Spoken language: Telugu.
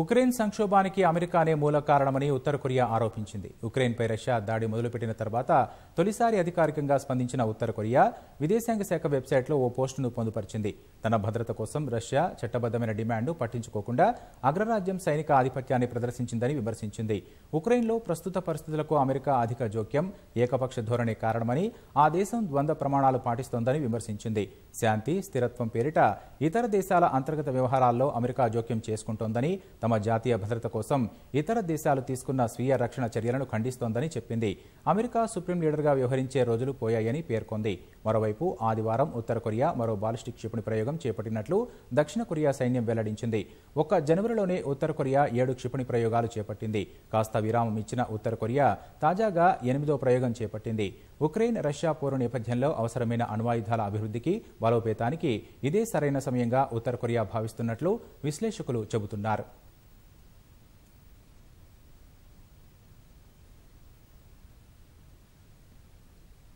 ఉక్రెయిన్ సంక్షోభానికి అమెరికానే మూల కారణమని ఉత్తర కొరియా ఆరోపించింది ఉక్రెయిన్పై రష్యా దాడి మొదలుపెట్టిన తర్వాత తొలిసారి అధికారికంగా స్పందించిన ఉత్తర కొరియా విదేశాంగ శాఖ వెబ్సైట్లో ఓ పోస్టును పొందుపరిచింది తన భద్రత కోసం రష్యా చట్టబద్దమైన డిమాండ్ను పట్టించుకోకుండా అగ్రరాజ్యం సైనిక ఆధిపత్యాన్ని ప్రదర్శించిందని విమర్శించింది ఉక్రెయిన్లో ప్రస్తుత పరిస్థితులకు అమెరికా అధిక జోక్యం ఏకపక్ష ధోరణి కారణమని ఆ దేశం ద్వంద్వ ప్రమాణాలు పాటిస్తోందని విమర్శించింది శాంతి స్థిరత్వం పేరిట ఇతర దేశాల అంతర్గత వ్యవహారాల్లో అమెరికా జోక్యం చేసుకుంటోందని తమ జాతీయ భద్రత కోసం ఇతర దేశాలు తీసుకున్న స్వీయ రక్షణ చర్యలను ఖండిస్తోందని చెప్పింది అమెరికా సుప్రీం లీడర్గా వ్యవహరించే రోజులు పోయాయని పేర్కొంది మరోవైపు ఆదివారం ఉత్తర కొరియా మరో బాలిస్టిక్ క్షిపణి ప్రయోగం చేపట్టినట్లు దక్షిణ కొరియా సైన్యం వెల్లడించింది ఒక్క జనవరిలోనే ఉత్తర కొరియా ఏడు క్షిపణి ప్రయోగాలు చేపట్టింది కాస్త విరామం ఇచ్చిన ఉత్తర కొరియా తాజాగా ఎనిమిదో ప్రయోగం చేపట్టింది ఉక్రెయిన్ రష్యా పోరు నేపథ్యంలో అవసరమైన అణ్వాయుధాల అభివృద్ధికి బలోపేతానికి ఇదే సరైన సమయంగా ఉత్తర కొరియా భావిస్తున్నట్లు విశ్లేషకులు చెబుతున్నారు